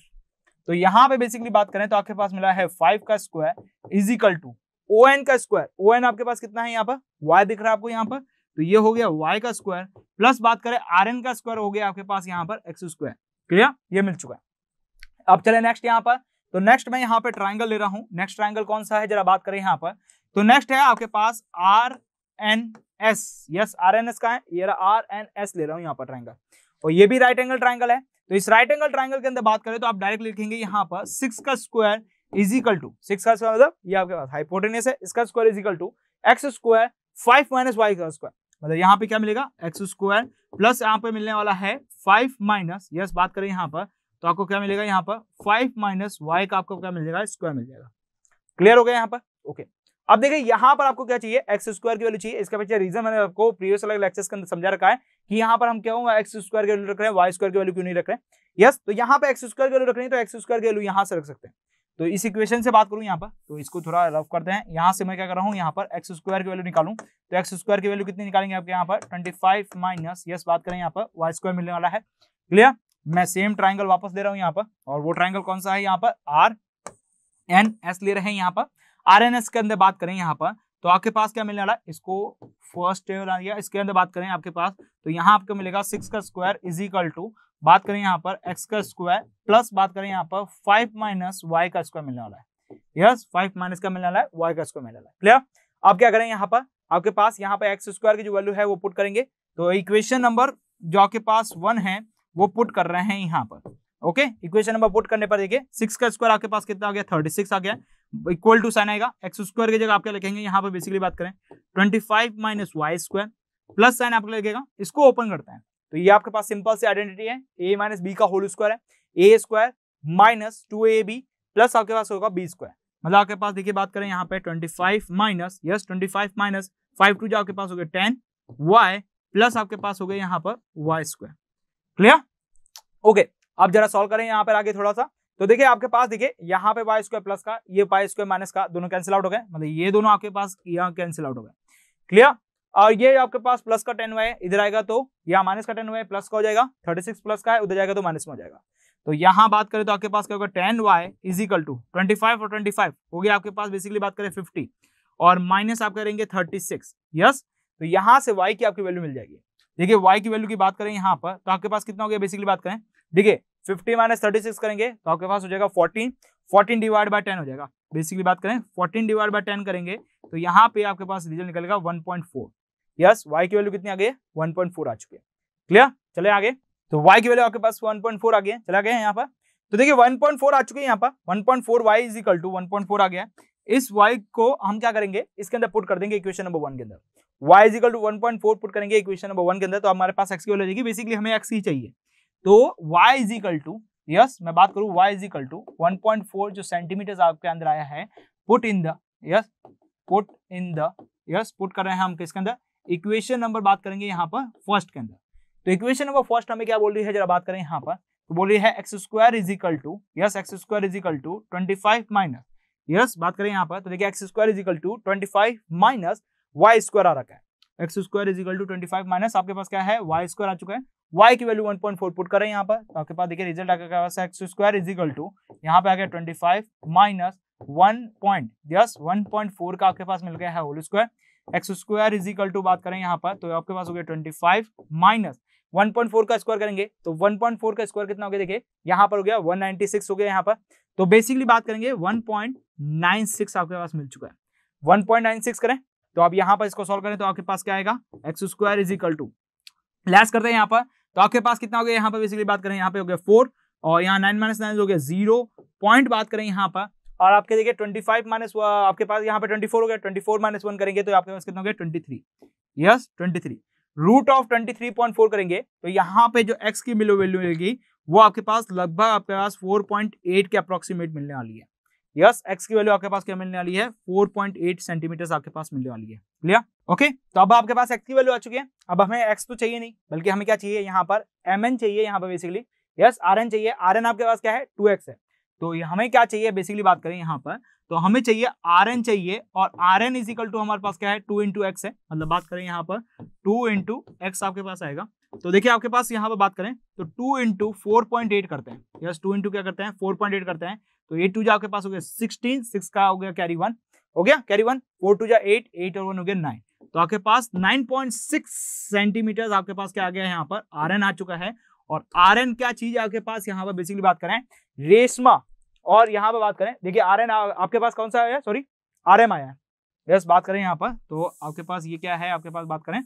तो यहाँ पे बेसिकली बात करें तो आपके पास मिला है फाइव का square is equal to O N का स्क्वायर ओ एन आपके पास कितना है यहाँ पर वाई दिख रहा है आपको यहाँ पर तो ये हो गया वाई का स्क्वायर प्लस बात करें आर एन का स्क्वायर हो गया आपके पास यहाँ पर एक्स स्क्वायर क्लियर ये मिल चुका है अब चले नेक्स्ट यहाँ पर तो नेक्स्ट मैं यहाँ पर ट्राइंगल ले रहा हूँ नेक्स्ट ट्राइंगल कौन सा है जरा बात करें यहाँ पर तो नेक्स्ट है आपके पास R N S yes R N S का है ये आर एन एस ले रहा हूँ यहाँ पर ट्राइंगल और ये भी राइट एंगल ट्राइंगल है तो इस राइट एंगल ट्राइंगल के अंदर बात करें तो आप डायरेक्ट लिखेंगे यहाँ पर सिक्स का स्क्वायर इजिकल टू सिक्स का स्क्वायर मतलब ये आपके पास हाइपोटेनियस है इसका square is equal to X square five minus Y का स्क्वायर मतलब यहाँ पे क्या मिलेगा एक्स स्क्वायर प्लस यहाँ पे मिलने वाला है फाइव माइनस यस बात करें यहाँ पर तो आपको क्या मिलेगा यहाँ पर फाइव माइनस वाई का आपको क्या मिल जाएगा स्क्वायर मिल जाएगा क्लियर हो गया यहाँ पर ओके अब देखिए यहाँ पर आपको क्या चाहिए एक्स स्क्वायर की वैल्यू चाहिए इसका पीछे रीजन मैंने आपको प्रीवियस अलग लेक्चर्स के अंदर समझा रखा है कि यहाँ पर हम क्या हुआ एक्स स्क्वायर की वैल्यू रख रहे हैं वाई स्क्वायर की वैल्यू क्यों नहीं रख रहे हैं यस तो यहाँ पर एक्स स्क्वायर की वैल्यू रख रहे हैं तो एक्स स्क्वायर की वैल्यू यहाँ से रख सकते हैं तो इस इक्वेशन से बात करूं यहाँ पर तो इसको थोड़ा रफ करते हैं यहाँ से मैं क्या कर रहा हूँ यहाँ पर एक्स स्क्वायर की वैल्यू निकालू तो एक्स स्क्वायर की वैल्यू कितनी निकालेंगे आपके यहाँ पर ट्वेंटी फाइव माइनस यस बात करें यहाँ पर वाई स्क्वायर मिलने वाला है क्लियर मैं सेम ट्राइंगल वापस दे रहा हूँ यहाँ पर और वो ट्राइंगल कौन सा है यहाँ पर आर एन एस ले रहे हैं यहाँ पर आर एन एस के अंदर बात करें यहाँ पर तो आपके पास क्या मिलने वाला है इसको फर्स्ट टेबल आ गया इसके अंदर बात करें आपके पास तो यहाँ आपको मिलेगा सिक्स का स्क्वायर इज इक्वल टू बात करें यहाँ पर एक्स का स्क्वायर प्लस बात करें यहाँ पर फाइव माइनस वाई का स्क्वायर मिलने वाला है यस फाइव माइनस का मिलने वाला है वाई का स्क्वायर मिलने वाला है क्लियर आप क्या करें यहाँ पर आपके पास यहाँ पर एक्स स्क्वायर की जो वैल्यू है वो पुट करेंगे तो इक्वेशन नंबर जो आपके पास वन है वो पुट कर रहे हैं यहाँ पर ओके इक्वेशन नंबर पुट करने पर देखिए सिक्स का स्क्वायर आपके पास कितना आ गया थर्टी सिक्स आ गया इक्वल टू साइन आएगा एक्स स्क्वायर की जगह आप क्या लिखेंगे यहाँ पर बेसिकली बात करें twenty five minus Y square plus sign आपको लगेगा इसको ओपन करते हैं तो ये आपके पास सिंपल से आइडेंटिटी है ए माइनस बी का होल स्क्वायर है A square minus two A B plus आपके पास होगा बी स्क्वायर मतलब आपके पास देखिए बात करें यहाँ पे twenty five minus yes twenty five minus five two जो आपके पास हो गया टेन वाई प्लस आपके पास हो गया यहाँ पर वाई स्क्वायर क्लियर ओके आप जरा सॉल्व करें यहाँ पर आगे थोड़ा सा तो देखिए आपके पास देखिए यहाँ पे वाई स्क्वायर प्लस का ये वाई स्क्वायर माइनस का दोनों कैंसिल आउट हो गए मतलब ये दोनों आपके पास यहाँ कैंसिल आउट हो गए क्लियर और ये आपके पास प्लस का टेन वाई है इधर आएगा तो यहाँ माइनस का टेन वाई प्लस का हो जाएगा थर्टी सिक्स प्लस का है उधर जाएगा तो माइनस में हो जाएगा तो यहाँ बात करें तो आपके पास क्या होगा ten Y is equal to twenty five और ट्वेंटी फाइव हो गया आपके पास बेसिकली बात करें फिफ्टी और माइनस आप करेंगे थर्टी सिक्स यस तो यहाँ से वाई की आपकी वैल्यू मिल जाएगी देखिए वाई की वैल्यू की बात करें यहाँ पर तो आपके पास कितना हो गया बेसिकली बात करें देखिए फिफ्टी माइनस थर्टी सिक्स करेंगे तो आपके पास हो जाएगा fourteen fourteen divide by ten हो जाएगा बेसिकली बात करें फोर्टीन डिवाइड बाय टेन करेंगे तो यहाँ पे आपके पास रिजल्ट निकलेगा one point four yes Y की वैल्यू कितनी आ गई है 1.4 आ चुकी है क्लियर चले आगे तो वाई की वैल्यू आपके पास वन 1.4 आ गया है चला गया यहाँ पर तो देखिए वन 1.4 आ चुके हैं यहाँ पर one point four Y is equal to one point four आ गया इस वाई को हम क्या करेंगे इसके अंदर पुट कर देंगे इक्वेशन नंबर वन के अंदर Y is equal to one point four put करेंगे इक्वेशन नंबर वन के अंदर तो हमारे पास एक्स की वैल्यू जाएगी बेसिकली हमें एक्स ही चाहिए तो Y is equal to yes मैं बात करूं Y is equal to one point four जो सेंटीमीटर आपके अंदर आया है put in the yes put in the yes put कर रहे हैं हम किसके अंदर इक्वेशन नंबर बात करेंगे यहाँ पर फर्स्ट के अंदर तो इक्वेशन नंबर फर्स्ट हमें क्या बोल रही है जरा बात करें यहाँ पर तो बोल रही है X square is equal to yes X square is equal to twenty five minus yes बात करें यहाँ पर तो देखिए X square is equal to twenty five minus Y square आ रखा है X square is equal to twenty five minus आपके पास क्या है वाई स्क्वायर आ चुका है वाई की value one point four put करें यहाँ पर तो आपके पास देखिए रिजल्ट आगे पास X square is equal to यहाँ पे आ गया twenty five minus one point yes one point four का आपके पास मिल गया है whole square X square is equal to बात करें यहाँ पर तो आपके पास हो गया twenty five minus one point four का स्क्वायर करेंगे तो वन पॉइंट फोर का स्क्वायर कितना हो गया देखिए यहाँ पर हो गया वन नाइनटी सिक्स हो गया यहाँ पर तो बेसिकली बात करेंगे वन पॉइंट नाइन सिक्स आपके पास मिल चुका है वन पॉइंट नाइन सिक्स करें तो आप यहाँ पर इसको सॉल्व करें तो आपके पास क्या आएगा X square is equal to less करते हैं यहाँ पर तो आपके पास कितना हो गया यहाँ पर बेसिकली बात करें यहाँ पे हो गया फोर और यहाँ नाइन माइनस नाइन हो गया जीरो पॉइंट बात करें यहाँ पर और आपके देखिए ट्वेंटी फाइव माइनस आपके पास यहाँ पे ट्वेंटी फोर हो गया ट्वेंटी फोर माइनस वन करेंगे तो आपके पास कितना हो गया twenty three yes twenty three root of twenty three point four करेंगे तो यहाँ पे जो एक्स की मिलो वैल्यू मिलेगी वो आपके पास लगभग आपके पास फोर पॉइंट एट के अप्रोक्सीमेट मिलने वाली है यस yes, एक्स की वैल्यू आपके पास क्या मिलने वाली है 4.8 सेंटीमीटर आपके पास मिलने वाली है क्लियर ओके तो अब आपके पास एक्स की वैल्यू आ चुकी है अब हमें एक्स तो चाहिए नहीं बल्कि हमें क्या चाहिए यहाँ पर एम एन चाहिए यहाँ पर बेसिकली यस आर एन चाहिए आर एन आपके पास क्या है टू एक्स है तो हमें क्या चाहिए बेसिकली बात करें यहाँ पर तो हमें चाहिए आर एन चाहिए और आर एन इजिकल टू हमारे पास क्या है टू इंटू एक्स है मतलब बात करें यहाँ पर टू इंटू एक्स आपके पास आएगा तो देखिए आपके पास यहाँ पर बात करें तो two into four point eight करते हैं यस टू इंटू क्या करते हैं फोर पॉइंट एट करते हैं तो एट टू जो आपके पास हो गया सिक्सटीन सिक्स का हो गया कैरी वन हो गया कैरी वन फोर टू जो एट एट और वन हो गया नाइन तो आपके पास नाइन पॉइंट सिक्स सेंटीमीटर आपके पास क्या आ गया है यहाँ पर आर आ चुका है और आर क्या चीज आपके पास यहाँ पर बेसिकली बात करें रेशमा और यहाँ पर बात करें देखिए आर आपके पास कौन सा आया सॉरी आर आया है यस बात करें यहाँ पर तो आपके पास ये क्या है आपके पास बात करें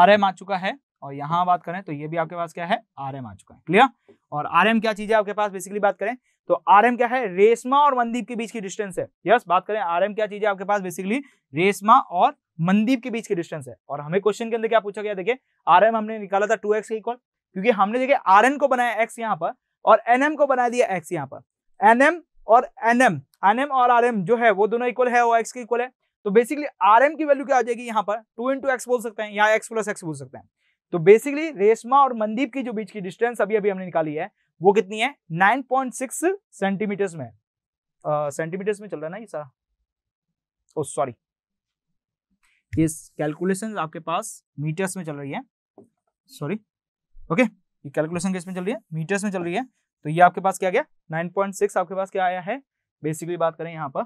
आर आ चुका है और यहाँ बात करें तो ये भी आपके पास क्या है आर आ चुका है क्लियर और आर क्या चीज है आपके पास बेसिकली बात करें तो आर क्या है रेशमा और मंदीप के बीच की डिस्टेंस है यस बात करें आर क्या चीज है आपके पास बेसिकली रेशमा और मंदीप के बीच की डिस्टेंस है और हमें क्वेश्चन के अंदर क्या पूछा गया देखिए आर हमने निकाला था टू के इक्वल क्योंकि हमने देखिए आर को बनाया एक्स यहाँ पर और एनएम को बना दिया एक्स यहाँ पर एनएम और एनएम एनएम और आरएम जो है वो दोनों इक्वल है वो एक्स के इक्वल है तो बेसिकली आरएम की वैल्यू क्या हो जाएगी यहाँ पर टू इंटू एक्स बोल सकते हैं या एक्स प्लस एक्स बोल सकते हैं तो बेसिकली रेशमा और मंदीप की जो बीच की डिस्टेंस अभी अभी हमने निकाली है वो कितनी है नाइन पॉइंट सिक्स सेंटीमीटर्स में सेंटीमीटर्स uh, में चल रहा है ना ये सारा ओ oh, सॉरी ये कैलकुलेशन आपके पास मीटर्स में चल रही है सॉरी ओके okay? ये कैलकुलेशन किस में चल रही है मीटर्स में चल रही है तो ये आपके पास क्या गया नाइन पॉइंट सिक्स आपके पास क्या आया है बेसिकली बात करें यहां पर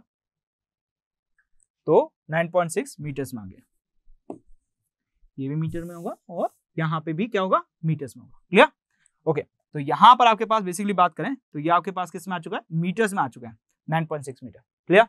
तो नाइन पॉइंट सिक्स मीटर्स में आ गया ये भी मीटर में होगा और यहाँ पे भी क्या होगा मीटर्स में होगा क्लियर ओके तो यहां पर आपके पास बेसिकली बात करें तो ये आपके पास किस में आ चुका है मीटर्स में आ चुका है nine point six metre clear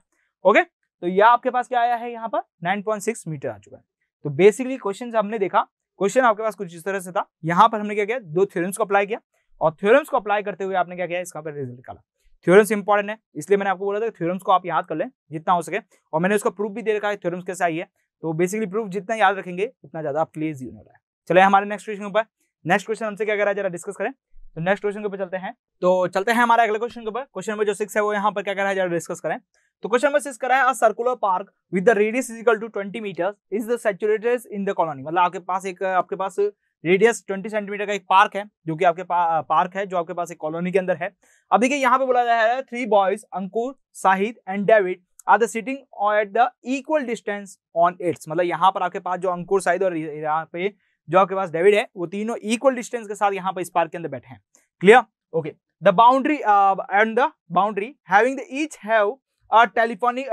okay तो यह आपके पास क्या आया है यहाँ पर नाइन पॉइंट सिक्स मीटर आ चुका है तो बेसिकली क्वेश्चन हमने देखा क्वेश्चन आपके पास कुछ इस तरह से था यहाँ पर हमने क्या किया दो थ्योरम्स को अप्लाई किया और थ्योरम्स को अप्लाई करते हुए आपने क्या किया इसका पर रिजल्ट निकाला थ्योरम्स इंपॉर्टेंट है इसलिए मैंने आपको बोला था थ्योरम्स को आप याद कर लें जितना हो सके और मैंने उसका प्रूफ भी दे रखा है थ्योरम्स कैसे आई है तो बेसिकली प्रूफ जितना याद रखेंगे उतना ज्यादा आप क्लियर यून हो रहा है चले हमारे नेक्स्ट क्वेश्चन के ऊपर नेक्स्ट क्वेश्चन हमसे क्या करा जरा डिस्कस करें तो नेक्स्ट क्वेश्चन के ऊपर चलते हैं तो चलते हैं हमारे अगले क्वेश्चन के ऊपर क्वेश्चन नंबर जो सिक्स है वो यहाँ पर क्या रहा है जरा डिस्कस करें तो क्वेश्चन नंबर सिक्स करा है circular park with the radius is equal to twenty metre is the situated in the colony मतलब आपके पास एक आपके पास रेडियस 20 सेंटीमीटर का एक पार्क है जो कि आपके पा, पार्क है जो आपके पास एक कॉलोनी के अंदर है अब देखिए यहाँ पे बोला जा रहा है three boys Ankur Sahid and David are the sitting at the equal distance on its मतलब यहाँ पर आपके पास जो अंकुर साहिद और यहाँ पे जो आपके पास डेविड है वो तीनों इक्वल डिस्टेंस के साथ यहाँ पर इस पार्क के अंदर बैठे हैं clear okay the boundary and the boundary having the each have telephonic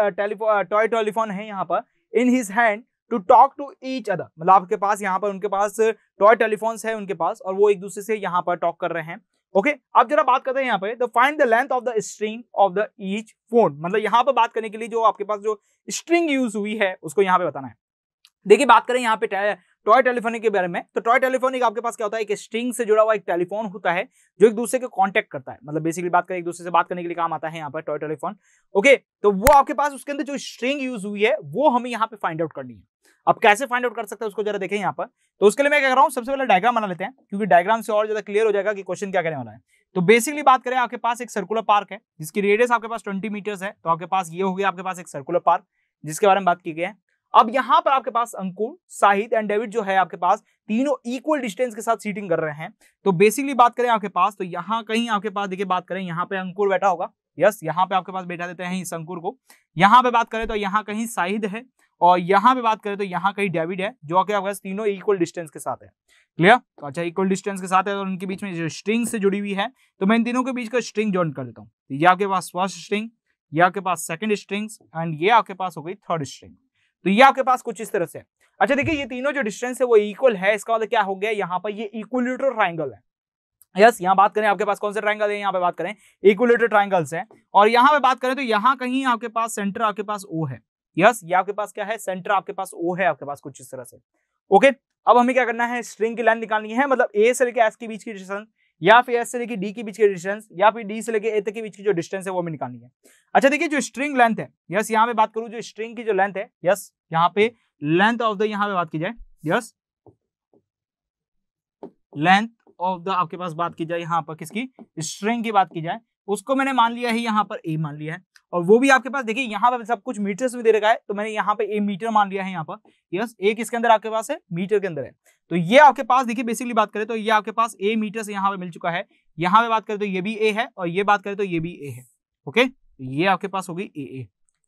toy telephone है यहाँ पर in his hand to talk to each other मतलब आपके पास यहाँ पर उनके पास टॉय टेलीफोन है उनके पास और वो एक दूसरे से यहाँ पर टॉक कर रहे हैं ओके okay? अब जरा बात करते हैं यहाँ पे the find the length of the string of the each phone मतलब यहाँ पर बात करने के लिए जो आपके पास जो स्ट्रिंग यूज हुई है उसको यहाँ पे बताना है देखिए बात करें यहाँ पे टॉय टेलीफोनिक के बारे में तो टॉय टेलीफोनिक आपके पास क्या होता है एक स्ट्रिंग से जुड़ा हुआ एक टेलीफोन होता है जो एक दूसरे को कांटेक्ट करता है मतलब बेसिकली बात करें एक दूसरे से बात करने के लिए काम आता है यहाँ पर टॉय टेलीफोन ओके तो वो आपके पास उसके अंदर जो स्ट्रिंग यूज हुई है वो हमें यहाँ पे फाइंड आउट करनी है अब कैसे फाइंड आउट कर सकते हैं उसको जरा देखें यहाँ पर तो उसके लिए मैं क्या कर रहा हूँ सबसे पहले डायग्राम बना लेते हैं क्योंकि डायग्राम से और ज्यादा क्लियर हो जाएगा कि क्वेश्चन क्या करने वाला है तो बेसिकली बात करें आपके पास एक सर्कुलर पार्क है जिसकी रेडियस आपके पास ट्वेंटी मीटर्स है तो आपके पास ये हो गया आपके पास एक सर्कुलर पार्क जिसके बारे में बात की गई है अब यहां पर आपके पास अंकुर साहिद एंड डेविड जो है आपके पास तीनों इक्वल डिस्टेंस के साथ सीटिंग कर रहे हैं तो बेसिकली बात करें आपके पास तो यहाँ कहीं आपके पास देखिए बात करें यहाँ पे अंकुर बैठा होगा यस यहाँ पे आपके पास बैठा देते हैं इस अंकुर को यहाँ पे बात करें तो यहाँ कहीं साहिद है और यहाँ पे बात करें तो यहाँ कहीं डेविड है जो आपके पास तीनों इक्वल डिस्टेंस के साथ है क्लियर तो अच्छा इक्वल डिस्टेंस के साथ है और उनके बीच में जो स्ट्रिंग से जुड़ी हुई है तो मैं इन तीनों के बीच का स्ट्रिंग ज्वाइन कर देता हूँ ये आपके पास फर्स्ट स्ट्रिंग ये आपके पास सेकंड स्ट्रिंग्स एंड ये आपके पास हो गई थर्ड स्ट्रिंग तो ये आपके पास कुछ इस तरह से अच्छा देखिए ये तीनों जो डिस्टेंस है वो इक्वल है इसका मतलब क्या हो गया यहाँ पर ये इक्वलिटर ट्राइंगल है यस yes, यहाँ बात करें आपके पास कौन से ट्राइंगल है यहाँ पे बात करें इक्वलिटर ट्राइंगल्स है और यहाँ पे बात करें तो यहाँ कहीं आपके पास सेंटर आपके पास ओ है यस yes, ये आपके पास क्या है सेंटर आपके पास ओ है आपके पास कुछ इस तरह से ओके okay? अब हमें क्या करना है स्ट्रिंग की लाइन निकालनी है मतलब ए से लेकर एस के बीच की डिस्टेंस या फिर एस से लेके डी के बीच के डिस्टेंस या फिर डी से लेके ए तक के बीच की जो डिस्टेंस है वो हमें निकालनी है अच्छा देखिए जो स्ट्रिंग लेंथ है यस यहाँ पे बात करूँ जो स्ट्रिंग की जो लेंथ है यस यहाँ पे लेंथ ऑफ द यहाँ पे बात की जाए यस लेंथ ऑफ द आपके पास बात की जाए यहाँ पर किसकी स्ट्रिंग की बात की जाए उसको मैंने मान लिया है यहाँ पर ए मान लिया है और वो भी आपके पास देखिए यहाँ पर सब कुछ मीटर्स में दे रखा है तो मैंने यहाँ पे ए मीटर मान लिया है यहाँ पर यस एक इसके अंदर आपके पास है मीटर के अंदर है तो ये आपके पास देखिए बेसिकली बात करें तो ये आपके पास ए मीटर से यहाँ पे मिल चुका है यहाँ पे बात करें तो ये भी ए है और ये बात करें तो ये भी ए है ओके तो ये आपके पास होगी ए ए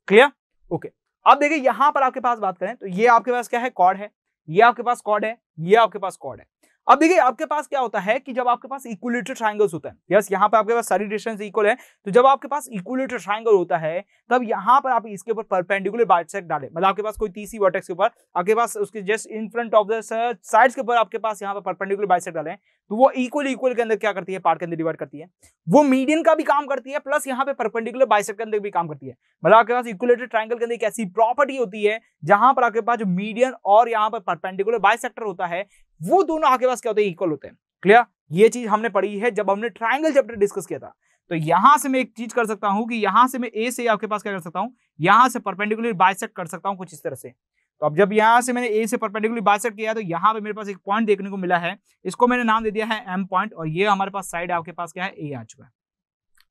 क्लियर ओके अब देखिए यहाँ पर आपके पास बात करें तो ये आपके पास क्या है कॉड है ये आपके पास कॉड है ये आपके पास कॉड है अब देखिए आपके पास क्या होता है कि जब आपके पास इक्वलेटेड ट्राइंगल्स होते हैं यस यहाँ पर आपके पास सारी डिस्टेंस इक्वल है तो जब आपके पास इक्वलेटेड ट्राइंगल होता है तब यहाँ पर आप इसके ऊपर परपेंडिकुलर बाइसेक डाले मतलब आपके पास कोई तीसरी वर्टेक्स के ऊपर आपके पास उसके just in front of the sides के ऊपर आपके पास यहाँ पर परपेंडिकुलर बाइसेक डाले तो वो इक्वल इक्वल के अंदर क्या करती है पार्ट के अंदर डिवाइड करती है वो मीडियन का भी काम करती है प्लस यहाँ पे परपेंडिकुलर बाइसेप के अंदर भी काम करती है मतलब आपके पास इक्वलेटेड ट्राइंगल के अंदर एक ऐसी प्रॉपर्टी होती है जहां पर आपके पास जो मीडियन और यहाँ पर परपेंडिकुलर बाइसेक्टर होता है वो दोनों आपके पास क्या होते हैं इक्वल होते हैं क्लियर ये चीज हमने पढ़ी है जब हमने ट्राइंगल चैप्टर डिस्कस किया था तो यहां से मैं एक चीज कर सकता हूं कि यहां से मैं ए से आपके पास क्या कर सकता हूं यहां से परपेंडिकुलर बाइसेक्ट कर सकता हूं कुछ इस तरह से तो अब जब यहाँ से मैंने ए से परपेंडिकुलर सेट किया तो यहाँ पे मेरे पास एक पॉइंट देखने को मिला है इसको मैंने नाम दे दिया है एम पॉइंट और ये हमारे पास साइड आपके पास क्या है ए आ चुका है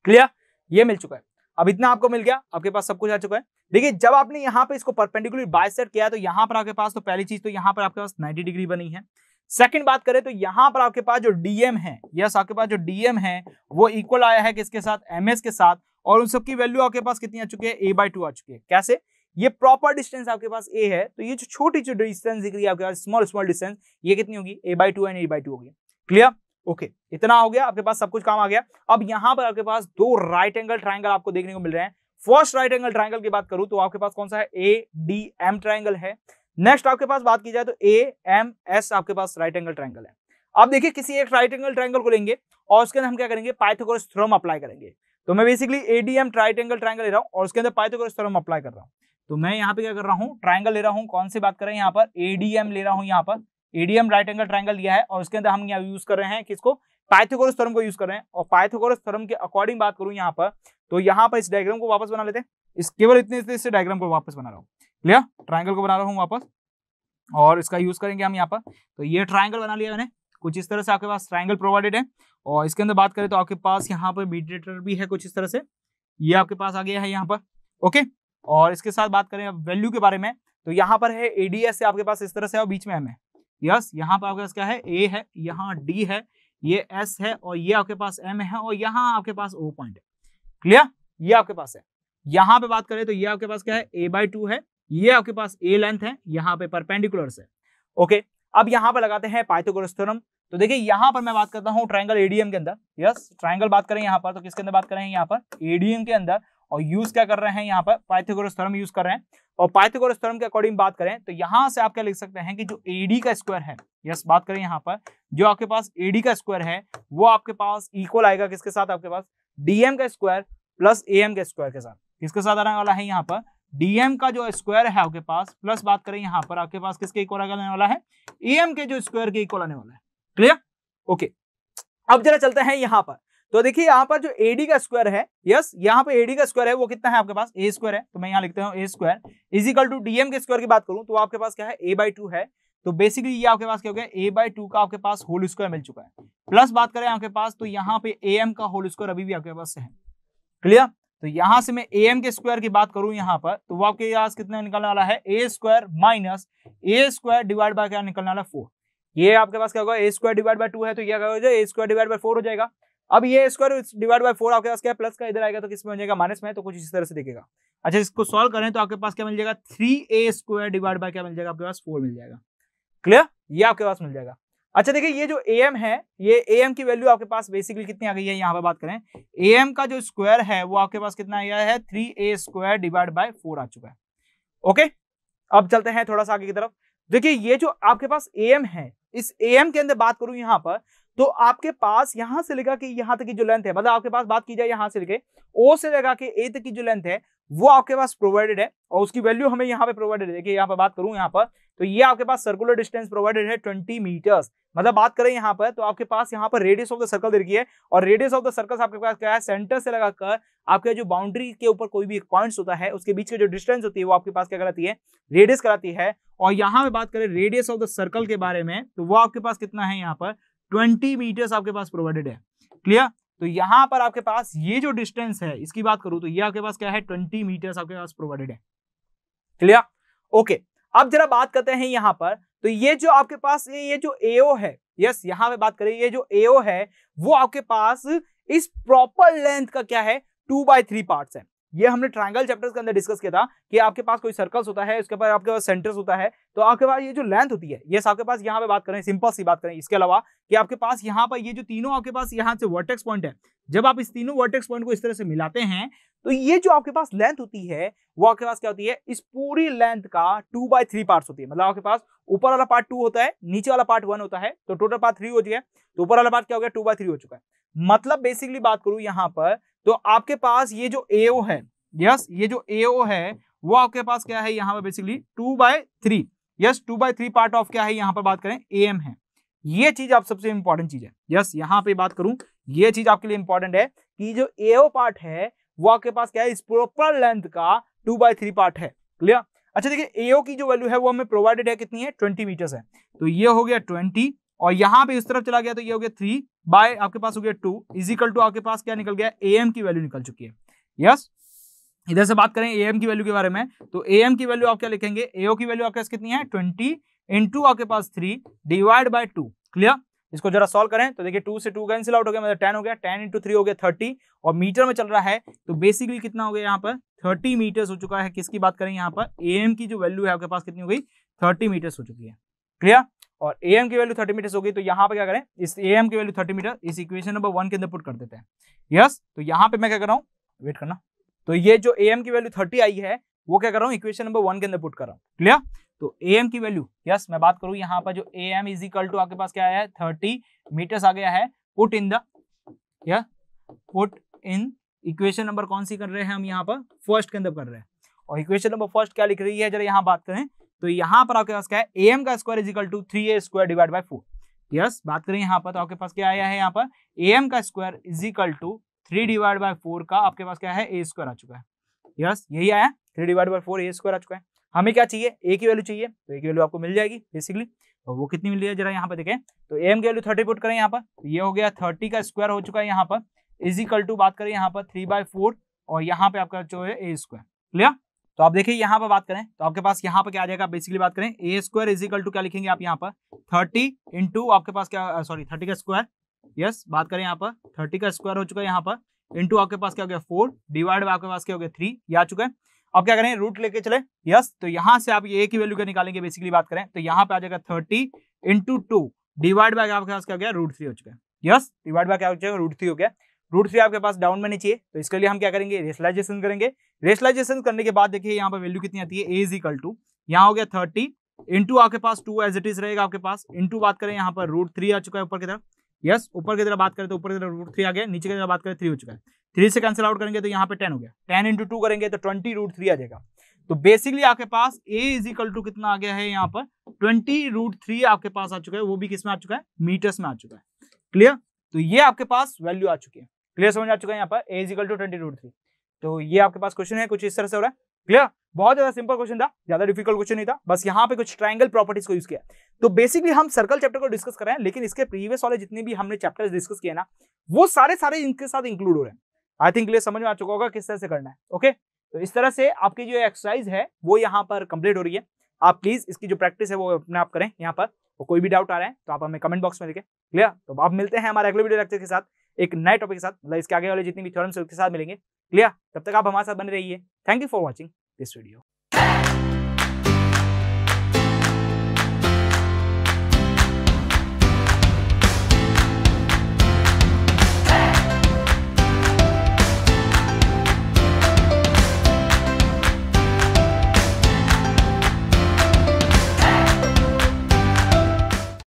क्लियर ये मिल चुका है अब इतना आपको मिल गया आपके पास सब कुछ आ चुका है देखिए जब आपने यहाँ पे इसको परपेंडिकुलर सेट किया तो यहाँ पर आपके पास तो पहली चीज तो यहाँ पर आपके पास नाइन्टी डिग्री बनी है सेकंड बात करें तो यहाँ पर आपके पास जो डीएम है यस आपके पास जो डीएम है वो इक्वल आया है किसके साथ एमएस के साथ और उन सबकी वैल्यू आपके पास कितनी आ चुकी है ए बाई टू आ चुकी है कैसे ये प्रॉपर डिस्टेंस आपके पास ए है तो ये जो छोटी जो डिस्टेंस दिख रही है आपके पास स्मॉल स्मॉल डिस्टेंस ये कितनी होगी A by two and A by two होगी क्लियर ओके okay, इतना हो गया आपके पास सब कुछ काम आ गया अब यहां पर आपके पास दो राइट एंगल ट्राइंगल आपको देखने को मिल रहे हैं फर्स्ट राइट एंगल ट्राइंगल की बात करूं तो आपके पास कौन सा है ए डी एम ट्राइंगल है नेक्स्ट आपके पास बात की जाए तो ए एम एस आपके पास राइट एंगल ट्राइंगल है अब देखिए किसी एक राइट एंगल ट्राइंगल को लेंगे और उसके अंदर हम क्या करेंगे पाइथागोरस थ्योरम अप्लाई करेंगे तो मैं basically ADM right angle triangle ले रहा हूँ और उसके अंदर पाइथागोरस थ्योरम अप्लाई कर रहा हूँ तो मैं यहाँ पे क्या कर रहा हूँ ट्राइंगल ले रहा हूँ कौन सी बात कर रहे हैं यहाँ पर एडीएम ले रहा हूँ यहाँ पर एडीएम राइट एंगल ट्राइंगल लिया है और उसके अंदर हम यहाँ यूज कर रहे हैं किसको पाइथागोरस थ्योरम को यूज कर रहे हैं और पाइथागोरस थ्योरम के अकॉर्डिंग बात करूं यहाँ पर तो यहाँ पर इस डायग्राम को वापस बना लेते हैं इस केवल इतने इतने इस डायग्राम को वापस बना रहा हूँ क्लियर ट्राइंगल को बना रहा हूँ वापस और इसका यूज करेंगे हम यहाँ पर तो ये ट्राइंगल बना लिया मैंने कुछ इस तरह से आपके पास ट्राइंगल प्रोवाइडेड है और इसके अंदर बात करें तो आपके पास यहाँ पर मीडिएटर भी है कुछ इस तरह से ये आपके पास आ गया है यहाँ पर ओके और इसके साथ बात करें वैल्यू के बारे में तो यहाँ पर है एडीएस आपके पास इस तरह से और बीच में एम है यस यहाँ पर आपके पास क्या है ए है यहाँ डी है ये एस है और ये आपके पास एम है और यहाँ आपके पास ओ पॉइंट है क्लियर ये आपके पास है यहाँ पे बात करें तो ये आपके पास क्या है ए बाई टू है ये आपके पास ए लेंथ है यहाँ पे परपेंडिकुलर है ओके अब यहाँ पर लगाते हैं पाइथागोरस थ्योरम तो देखिए यहाँ पर मैं बात करता हूँ ट्राइंगल एडीएम के अंदर यस ट्राइंगल बात करें यहाँ पर तो किसके अंदर बात करें यहाँ पर एडीएम के अंदर और यूज क्या कर रहे हैं यहाँ पर पाइथागोरस थ्योरम यूज कर रहे हैं और पाइथागोरस थ्योरम के अकॉर्डिंग बात करें तो यहाँ से आप क्या लिख सकते हैं कि जो एडी का स्क्वायर है यस बात करें यहाँ पर जो आपके पास एडी का स्क्वायर है वो आपके पास इक्वल आएगा किसके साथ आपके पास डीएम का स्क्वायर प्लस ए एम का स्क्वायर के साथ किसके साथ आने वाला है यहाँ पर डीएम का जो स्क्वायर है आपके पास प्लस बात करें यहाँ पर आपके पास किसके इक्वल आने वाला है एम के जो स्क्वायर के इक्वल आने वाला है क्लियर ओके अब जरा चलते हैं यहाँ पर तो देखिए यहाँ पर जो एडी का स्क्वायर है यस यहाँ पे एडी का स्क्वायर है वो कितना है आपके पास ए स्क्वायर है तो मैं यहाँ लिखता हूँ A square is equal to DM के स्क्वायर की बात करूँ तो आपके पास क्या है ए बाई टू है तो बेसिकली ये आपके पास क्या हो गया ए बाई टू का आपके पास होल स्क्वायर मिल चुका है प्लस बात करें आपके पास तो यहाँ पे ए एम का होल स्क्वायर अभी भी आपके पास है क्लियर तो यहाँ से मैं ए एम के स्क्वायर की बात करूं यहाँ पर तो वो आपके पास कितना निकलने वाला है A square minus A square divide by क्या निकलने वाला है फोर ये आपके पास क्या होगा A square divide by two है तो क्या हो जाएगा A square divide by four हो जाएगा अब ये स्क्वायर डिवाइड बाय फोर आपके पास क्या प्लस का इधर आएगा तो किसमें हो जाएगा माइनस में तो कुछ इस तरह से देखेगा अच्छा इसको सॉल्व करें तो आपके पास क्या मिल जाएगा three A square divide by क्या मिल जाएगा आपके पास फोर मिल जाएगा क्लियर ये आपके पास मिल जाएगा अच्छा देखिए ये जो ए एम है ये ए एम की वैल्यू आपके पास बेसिकली कितनी आ गई है यहाँ पर बात करें ए एम का जो स्क्वायर है वो आपके पास कितना आया है three A square divide by four आ चुका है ओके अब चलते हैं थोड़ा सा आगे की तरफ देखिए ये जो आपके पास ए एम है इस ए एम के अंदर बात करूं यहाँ पर तो आपके पास यहां से लेकर के यहां तक की जो लेंथ है मतलब आपके पास बात की जाए यहां से लेके ओ से लगा के ए तक की जो लेंथ है वो आपके पास प्रोवाइडेड है और उसकी वैल्यू हमें यहाँ पे प्रोवाइडेड है देखिए यहाँ पर बात करूं यहाँ पर तो ये आपके पास सर्कुलर डिस्टेंस प्रोवाइडेड है ट्वेंटी मीटर्स मतलब बात करें यहाँ पर तो आपके पास यहाँ पर रेडियस ऑफ द सर्कल दे रखी है और रेडियस ऑफ द सर्कल आपके पास क्या है सेंटर से लगाकर आपके जो बाउंड्री के ऊपर कोई भी एक पॉइंट होता है उसके बीच की जो डिस्टेंस होती है वो आपके पास क्या कराती है रेडियस कराती है और यहाँ पे बात करें रेडियस ऑफ द सर्कल के बारे में तो वो आपके पास कितना है यहाँ पर ट्वेंटी मीटर्स आपके पास प्रोवाइडेड है क्लियर तो यहाँ पर आपके पास ये जो डिस्टेंस है इसकी बात करूं तो ये आपके पास क्या है ट्वेंटी मीटर्स आपके पास प्रोवाइडेड है क्लियर ओके अब जरा बात करते हैं यहाँ पर तो ये जो आपके पास ये ये जो एओ है यस यहाँ पे बात करें ये जो एओ है वो आपके पास इस प्रॉपर लेंथ का क्या है टू बाय थ्री पार्ट है ये हमने ट्रायंगल चैप्टर्स के अंदर डिस्कस किया था कि आपके पास कोई सर्कल्स होता है उसके पास आपके पास सेंटर्स होता है तो आपके पास ये जो लेंथ होती है ये आपके पास यहाँ पे बात करें सिंपल सी बात करें इसके अलावा कि आपके पास यहाँ पर ये जो तीनों आपके पास यहाँ से वर्टेक्स पॉइंट है जब आप इस तीनों वर्टेक्स पॉइंट को इस तरह से मिलाते हैं तो ये जो आपके पास लेंथ होती है वो आपके पास क्या होती है इस पूरी लेंथ का टू बाय थ्री पार्ट होती है मतलब आपके पास ऊपर वाला पार्ट टू होता है नीचे वाला पार्ट वन होता है तो टोटल पार्ट थ्री हो गया तो ऊपर वाला पार्ट क्या हो गया टू बाय थ्री हो चुका है मतलब बेसिकली बात करूं यहाँ पर तो आपके पास ये जो एओ है यस ये जो एओ है वो आपके पास क्या है यहाँ पर basically two by three yes two by three part of क्या है यहाँ पर बात करें ए एम है ये चीज आप सबसे इंपॉर्टेंट चीज है यस यहाँ पे बात करूं ये चीज आपके लिए इंपॉर्टेंट है कि जो एओ पार्ट है वो आपके पास क्या है इस प्रोपर लेंथ का टू बाय थ्री पार्ट है क्लियर अच्छा देखिए एओ की जो वैल्यू है वो हमें प्रोवाइडेड है कितनी है ट्वेंटी मीटर्स है तो ये हो गया ट्वेंटी और यहाँ पे इस तरफ चला गया तो ये हो गया थ्री बाय आपके पास हो गया टू इजिकल टू आपके पास क्या निकल गया ए एम की वैल्यू निकल चुकी है यस yes? इधर से बात करें ए एम की वैल्यू के बारे में तो ए एम की वैल्यू आप क्या लिखेंगे एओ की वैल्यू आपके पास कितनी है ट्वेंटी इंटू आपके पास three divide by two clear इसको जरा सॉल्व करें तो देखिए टू से टू कैंसिल आउट हो गया मतलब टेन हो गया टेन इंटू थ्री हो गया थर्टी और मीटर में चल रहा है तो बेसिकली कितना हो गया यहाँ पर थर्टी मीटर्स हो चुका है किसकी बात करें यहाँ पर ए एम की जो वैल्यू है आपके पास कितनी हो गई थर्टी मीटर्स हो चुकी है क्लियर और ए एम की वैल्यू थर्टी मीटर्स हो गई तो यहाँ पे क्या करें इस ए एम की वैल्यू थर्टी मीटर इस इक्वेशन नंबर वन के अंदर पुट कर देते हैं यस तो यहाँ पे मैं क्या कर रहा हूँ वेट करना तो ये जो ए एम की वैल्यू थर्टी आई है वो क्या कर रहा हूँ इक्वेशन नंबर वन के अंदर पुट कर रहा हूँ क्लियर तो ए एम की वैल्यू यस मैं बात करूँ यहाँ पर जो A M is equal to आपके पास क्या आया है थर्टी मीटर्स आ गया है put in the put in equation number कौन सी कर रहे हैं हम यहाँ पर फर्स्ट के अंदर कर रहे हैं और इक्वेशन नंबर फर्स्ट क्या लिख रही है जरा यहाँ बात करें तो यहाँ पर आपके पास क्या है ए एम का square is equal to three A square divide by four yes बात करें यहाँ पर तो आपके पास क्या आया है यहाँ पर ए एम का square is equal to three divide by four का आपके पास क्या है ए स्क्वायर आ चुका है यस यही आया three divide by four A square आ चुका है हमें क्या चाहिए ए की वैल्यू चाहिए तो ए की वैल्यू आपको मिल जाएगी बेसिकली और वो कितनी मिली है जरा यहाँ पर देखें तो ए एम की वैल्यू थर्टी पुट करें यहाँ पर तो ये हो गया थर्टी का स्क्वायर हो चुका है यहाँ पर इजिकल टू बात करें यहाँ पर थ्री बाय फोर और यहाँ पे आपका जो है ए स्क्वायर क्लियर तो आप देखिए यहाँ पर बात करें तो आपके पास यहाँ पर क्या आ जाएगा बेसिकली बात करें ए स्क्वायर इजिकल टू क्या लिखेंगे आप यहाँ पर थर्टी इंटू आपके पास क्या सॉरी थर्टी का स्क्वायर यस बात करें यहाँ पर थर्टी का स्क्वायर हो चुका है यहाँ पर इंटू आपके पास क्या हो गया फोर डिवाइड आपके पास क्या हो गया थ्री ये आ चुका है अब क्या करें रूट लेके चले यस तो यहाँ से आप ये की वैल्यू क्या निकालेंगे बेसिकली बात करें तो यहाँ पे आ जाएगा thirty into two divide by आपके पास क्या हो गया रूट थ्री हो चुका है यस डिवाइड बाय क्या हो है रूट थ्री हो गया रूट थ्री आपके पास डाउन में नहीं चाहिए तो इसके लिए हम क्या करेंगे रेशलाइजेशन करेंगे रेशलाइजेशन करने के बाद देखिए यहाँ पर वैल्यू कितनी आती है ए इज इक्वल टू यहाँ हो गया थर्टी इंटू आपके पास टू एज इट इज रहेगा आपके पास इंटू बात करें यहाँ पर रूट थ्री आ चुका है ऊपर की तरफ यस ऊपर की तरफ बात करें तो ऊपर की तरफ रूट थ्री आ गया नीचे की तरफ बात करें थ्री हो चुका है थ्री से कैंसिल आउट करेंगे तो यहाँ पे टेन हो गया टेन इंटू टू करेंगे तो ट्वेंटी रूट थ्री आ जाएगा तो बेसिकली आपके पास ए इज इक्वल टू कितना आ गया है यहाँ पर ट्वेंटी रूट थ्री आपके पास आ चुका है वो भी किस में आ चुका है मीटर्स में आ चुका है क्लियर तो ये आपके पास वैल्यू आ चुकी है क्लियर समझ आ चुका है यहाँ पर A is equal to twenty root three तो ये आपके पास क्वेश्चन है कुछ इस तरह से हो रहा है क्लियर बहुत ज्यादा सिंपल क्वेश्चन था ज्यादा डिफिकल्ट क्वेश्चन नहीं था बस यहाँ पे कुछ ट्राइंगल प्रॉपर्टीज को यूज किया तो बेसिकली हम सर्कल चैप्टर को डिस्कस कर रहे हैं लेकिन इसके प्रीवियस वाले जितने भी हमने चैप्टर डिस्कस किए ना वो सारे सारे इनके साथ इंक्लूड हो रहे हैं आई थिंक क्लियर समझ में आ चुका होगा किस तरह से करना है ओके तो इस तरह से आपकी जो एक्सरसाइज है वो यहाँ पर कंप्लीट हो रही है आप प्लीज इसकी जो प्रैक्टिस है वो अपने आप करें यहाँ पर कोई भी डाउट आ रहा है तो आप हमें कमेंट बॉक्स में लिखे क्लियर तो आप मिलते हैं हमारे अगले वीडियो लेक्चर के साथ एक नए टॉपिक के साथ मतलब इसके आगे वाले जितनी भी थ्योरम्स उसके साथ मिलेंगे क्लियर तब तक आप हमारे साथ बने रहिए thank you for watching this video